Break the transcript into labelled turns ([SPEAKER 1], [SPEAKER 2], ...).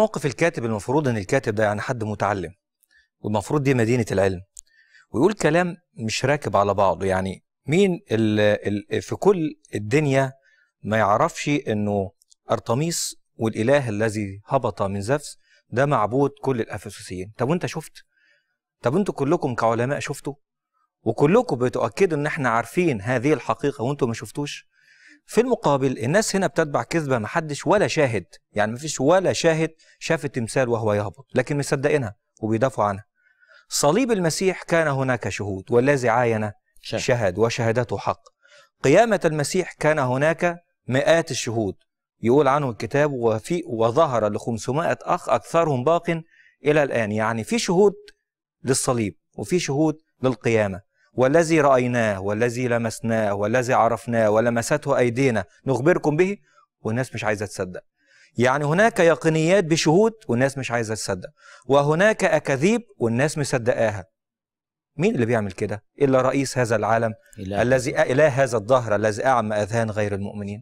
[SPEAKER 1] موقف الكاتب المفروض ان الكاتب ده يعني حد متعلم والمفروض دي مدينه العلم ويقول كلام مش راكب على بعضه يعني مين الـ الـ في كل الدنيا ما يعرفش انه ارطميس والاله الذي هبط من زفس ده معبود كل الافسوسيين طب وانت شفت طب انتوا كلكم كعلماء شفتوا وكلكم بتؤكدوا ان احنا عارفين هذه الحقيقه وانتوا ما شفتوش في المقابل الناس هنا بتتبع كذبه ما حدش ولا شاهد يعني ما فيش ولا شاهد شاف التمثال وهو يهبط لكن مصدقينها وبيدافعوا عنها صليب المسيح كان هناك شهود والذي عاين شهد, شهد وشهادته حق قيامة المسيح كان هناك مئات الشهود يقول عنه الكتاب وفي وظهر ل 500 اخ اكثرهم باق الى الان يعني في شهود للصليب وفي شهود للقيامه والذي رأيناه والذي لمسناه والذي عرفناه ولمسته أيدينا نخبركم به والناس مش عايزة تصدق يعني هناك يقينيات بشهود والناس مش عايزة تصدق وهناك أكاذيب والناس مصدقاها مين اللي بيعمل كده إلا رئيس هذا العالم إله. الذي إله هذا الظهر الذي أعمى أذهان غير المؤمنين